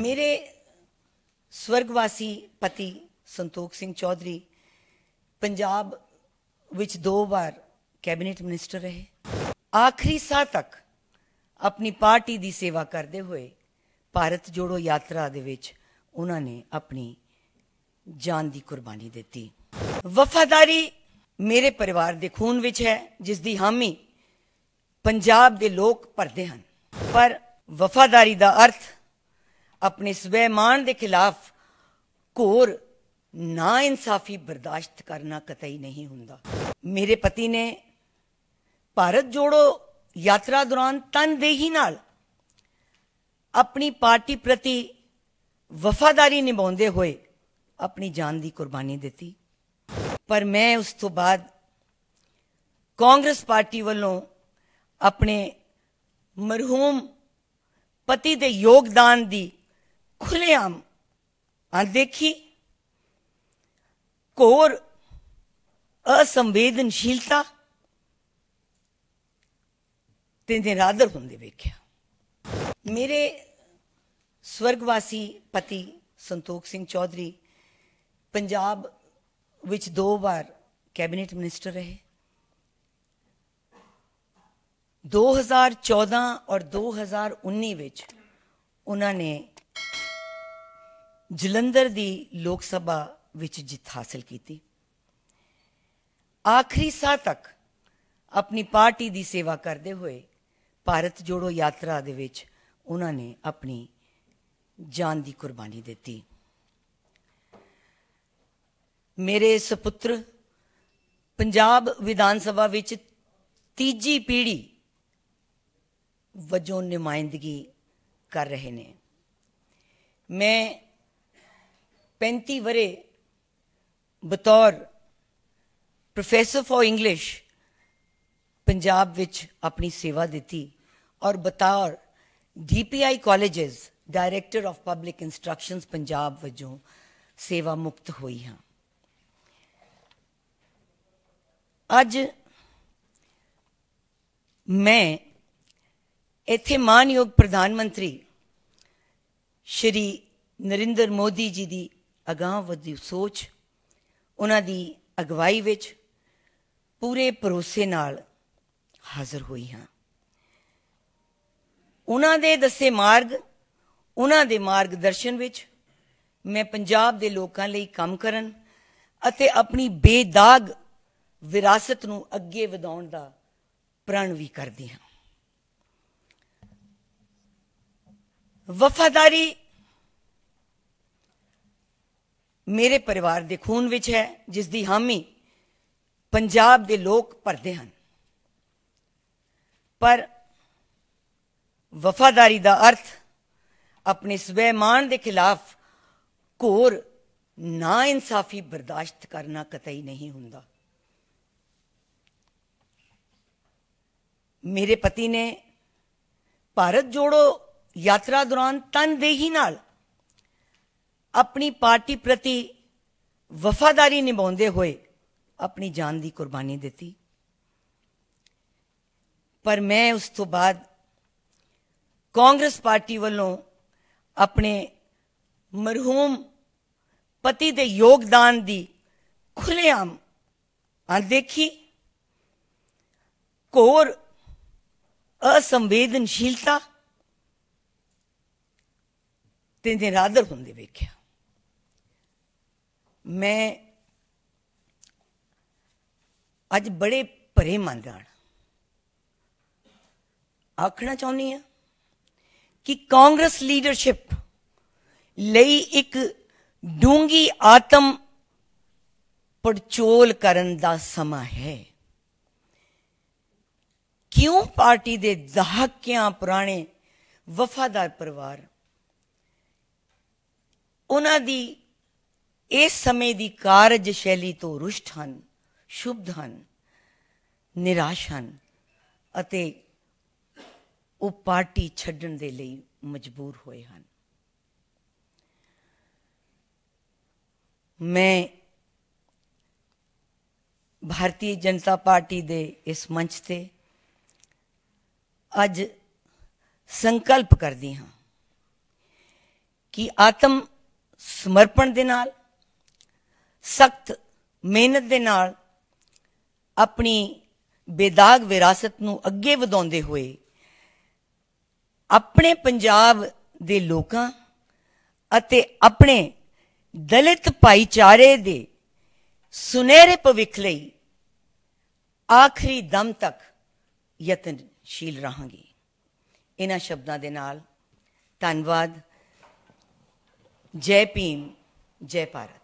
ਮੇਰੇ ਸਵਰਗਵਾਸੀ ਪਤੀ ਸੰਤੋਖ ਸਿੰਘ ਚੌਧਰੀ ਪੰਜਾਬ ਵਿੱਚ ਦੋ ਵਾਰ ਕੈਬਨਿਟ ਮਿਨਿਸਟਰ ਰਹੇ ਆਖਰੀ ਸਾਹ ਤੱਕ ਆਪਣੀ ਪਾਰਟੀ ਦੀ ਸੇਵਾ ਕਰਦੇ ਹੋਏ ਭਾਰਤ ਜੋੜੋ ਯਾਤਰਾ ਦੇ ਵਿੱਚ ਉਹਨਾਂ ਨੇ ਆਪਣੀ ਜਾਨ ਦੀ ਕੁਰਬਾਨੀ ਦਿੱਤੀ ਵਫਾਦਾਰੀ ਮੇਰੇ ਪਰਿਵਾਰ ਦੇ ਖੂਨ ਵਿੱਚ ਹੈ ਜਿਸ ਦੀ ਹਾਮੀ ਪੰਜਾਬ ਦੇ ਲੋਕ ਭਰਦੇ ਹਨ ਪਰ ਵਫਾਦਾਰੀ ਦਾ ਅਰਥ ਆਪਣੇ ਸਵੈਮਾਨ ਦੇ ਖਿਲਾਫ ਘੋਰ ਨਾ ਇਨਸਾਫੀ ਬਰਦਾਸ਼ਤ ਕਰਨਾ ਕਤਈ ਨਹੀਂ ਹੁੰਦਾ ਮੇਰੇ ਪਤੀ ਨੇ ਭਾਰਤ ਜੋੜੋ ਯਾਤਰਾ ਦੌਰਾਨ ਤਨਦੇਹੀ ਨਾਲ ਆਪਣੀ ਪਾਰਟੀ ਪ੍ਰਤੀ ਵਫਾਦਾਰੀ ਨਿਭਾਉਂਦੇ ਹੋਏ ਆਪਣੀ ਜਾਨ ਦੀ ਕੁਰਬਾਨੀ ਦਿੱਤੀ ਪਰ ਮੈਂ ਉਸ ਤੋਂ ਬਾਅਦ ਕਾਂਗਰਸ ਪਾਰਟੀ ਵੱਲੋਂ ਆਪਣੇ ਮਰਹੂਮ ਪਤੀ ਦੇ ਯੋਗਦਾਨ ਦੀ ਆ ਦੇਖੀ ਕੋਰ ਅਸੰਵੇਦਨਸ਼ੀਲਤਾ ਤੇ ਨਿਰਾਦਰ ਹੁੰਦੇ ਵੇਖਿਆ ਮੇਰੇ ਸਵਰਗਵਾਸੀ ਪਤੀ ਸੰਤੋਖ ਸਿੰਘ ਚੌਧਰੀ ਪੰਜਾਬ ਵਿੱਚ ਦੋ ਵਾਰ ਕੈਬਨਿਟ ਮਿਨਿਸਟਰ ਰਹੇ 2014 ਔਰ 2019 ਵਿੱਚ ਉਹਨਾਂ ਨੇ ਜਲੰਧਰ ਦੀ ਲੋਕ ਸਭਾ ਵਿੱਚ ਜਿੱਤ ਹਾਸਲ ਕੀਤੀ ਆਖਰੀ ਸਾਹ ਤੱਕ ਆਪਣੀ ਪਾਰਟੀ ਦੀ ਸੇਵਾ ਕਰਦੇ ਹੋਏ ਭਾਰਤ ਜੋੜੋ ਯਾਤਰਾ ਦੇ ਵਿੱਚ ਉਹਨਾਂ ਨੇ ਆਪਣੀ ਜਾਨ ਦੀ ਕੁਰਬਾਨੀ ਦਿੱਤੀ ਮੇਰੇ ਸੁਪੁੱਤਰ ਪੰਜਾਬ ਵਿਧਾਨ ਸਭਾ ਵਿੱਚ ਤੀਜੀ ਪੀੜ੍ਹੀ ਵਜੋਂ ਨਿਮਾਇੰਦਗੀ ਕਰ ਰਹੇ ਨੇ ਮੈਂ 35 વરે ਬਤੌਰ ਪ੍ਰੋਫੈਸਰ ਫॉर ਇੰਗਲਿਸ਼ ਪੰਜਾਬ ਵਿੱਚ ਆਪਣੀ ਸੇਵਾ ਦਿੱਤੀ ਔਰ ਬਤੌਰ DPI colleges director of public instructions Punjab ਵਜੋਂ ਸੇਵਾ ਮੁਕਤ ਹੋਈ ਹਾਂ ਅੱਜ ਮੈਂ ਇੱਥੇ ਮਾਨਯੋਗ ਪ੍ਰਧਾਨ ਮੰਤਰੀ ਸ਼੍ਰੀ ਨਰਿੰਦਰ ਮੋਦੀ ਜੀ ਦੀ ਅਗਾਹ ਵਧੀ ਸੋਚ ਉਹਨਾਂ ਦੀ ਅਗਵਾਈ ਵਿੱਚ ਪੂਰੇ ਭਰੋਸੇ ਨਾਲ ਹਾਜ਼ਰ ਹੋਈ ਹਾਂ ਉਹਨਾਂ ਦੇ ਦੱਸੇ ਮਾਰਗ ਉਹਨਾਂ ਦੇ ਮਾਰਗਦਰਸ਼ਨ ਵਿੱਚ ਮੈਂ ਪੰਜਾਬ ਦੇ ਲੋਕਾਂ ਲਈ ਕੰਮ ਕਰਨ ਅਤੇ ਆਪਣੀ ਬੇਦਾਗ ਵਿਰਾਸਤ ਨੂੰ ਅੱਗੇ ਵਧਾਉਣ ਦਾ ਪ੍ਰਣ ਵੀ ਕਰਦੀ ਹਾਂ ਵਫਾਦਾਰੀ ਮੇਰੇ ਪਰਿਵਾਰ ਦੇ ਖੂਨ ਵਿੱਚ ਹੈ ਜਿਸ ਦੀ ਹਾਮੀ ਪੰਜਾਬ ਦੇ ਲੋਕ ਭਰਦੇ ਹਨ ਪਰ ਵਫਾਦਾਰੀ ਦਾ ਅਰਥ ਆਪਣੇ ਸਵੈਮਾਨ ਦੇ ਖਿਲਾਫ ਘੋਰ ਨਾ ਇਨਸਾਫੀ ਬਰਦਾਸ਼ਤ ਕਰਨਾ ਕਤਈ ਨਹੀਂ ਹੁੰਦਾ ਮੇਰੇ ਪਤੀ ਨੇ ਭਾਰਤ ਜੋੜੋ ਯਾਤਰਾ ਦੌਰਾਨ ਤਨਦੇਹੀ ਨਾਲ ਆਪਣੀ ਪਾਰਟੀ ਪ੍ਰਤੀ ਵਫਾਦਾਰੀ ਨਿਭਾਉਂਦੇ ਹੋਏ ਆਪਣੀ ਜਾਨ ਦੀ ਕੁਰਬਾਨੀ ਦਿੱਤੀ ਪਰ ਮੈਂ ਉਸ ਤੋਂ ਬਾਅਦ ਕਾਂਗਰਸ ਪਾਰਟੀ ਵੱਲੋਂ ਆਪਣੇ ਮਰਹੂਮ ਪਤੀ ਦੇ ਯੋਗਦਾਨ ਦੀ ਖੁੱਲੇਆਮ ਆ ਦੇਖੀ ਕੋਰ ਅਸੰਵੇਦਨਸ਼ੀਲਤਾ ਤੇ ਨਿਰਾਦਰ ਹੁੰਦੇ ਵੇਖਿਆ ਮੈਂ ਅੱਜ ਬੜੇ ਭਰੇ ਮਨ ਨਾਲ ਆਖਣਾ ਚਾਹੁੰਦੀ ਆ ਕਿ ਕਾਂਗਰਸ ਲੀਡਰਸ਼ਿਪ ਲਈ ਇੱਕ ਡੂੰਗੀ ਆਤਮ ਪਰਚੋਲ ਕਰਨ ਦਾ ਸਮਾਂ ਹੈ ਕਿਉਂ ਪਾਰਟੀ ਦੇ ਦਹਾਕਿਆਂ ਪੁਰਾਣੇ ਵਫਾਦਾਰ ਪਰਿਵਾਰ ਉਹਨਾਂ ਦੀ ਇਸ ਸਮੇਂ ਦੀ ਕਾਰਜ ਸ਼ੈਲੀ ਤੋਂ ਰੁਸ਼ਟ ਹਨ ਸ਼ੁਭਧ ਹਨ ਨਿਰਾਸ਼ ਹਨ ਅਤੇ ਉਹ ਪਾਰਟੀ ਛੱਡਣ ਦੇ ਲਈ ਮਜਬੂਰ ਹੋਏ ਹਨ ਮੈਂ ਭਾਰਤੀ ਜਨਤਾ ਪਾਰਟੀ ਦੇ ਇਸ ਮੰਚ ਤੇ ਅੱਜ ਸੰਕਲਪ ਕਰਦੀ ਹਾਂ ਕਿ ਆਤਮ ਸਮਰਪਣ ਦੇ ਨਾਲ ਸਖਤ ਮਿਹਨਤ ਦੇ ਨਾਲ ਆਪਣੀ ਬੇਦਾਗ ਵਿਰਾਸਤ ਨੂੰ ਅੱਗੇ ਵਧਾਉਂਦੇ ਹੋਏ ਆਪਣੇ ਪੰਜਾਬ ਦੇ ਲੋਕਾਂ ਅਤੇ ਆਪਣੇ ਦਲਿਤ ਭਾਈਚਾਰੇ ਦੇ ਸੁਨਹਿਰੇ ਭਵਿੱਖ ਲਈ ਆਖਰੀ ਦਮ ਤੱਕ ਯਤਨਸ਼ੀਲ ਰਹਾਂਗੇ ਇਹਨਾਂ ਸ਼ਬਦਾਂ ਦੇ ਨਾਲ ਧੰਨਵਾਦ ਜੈ ਭੀਮ ਜੈ ਭਾਰਤ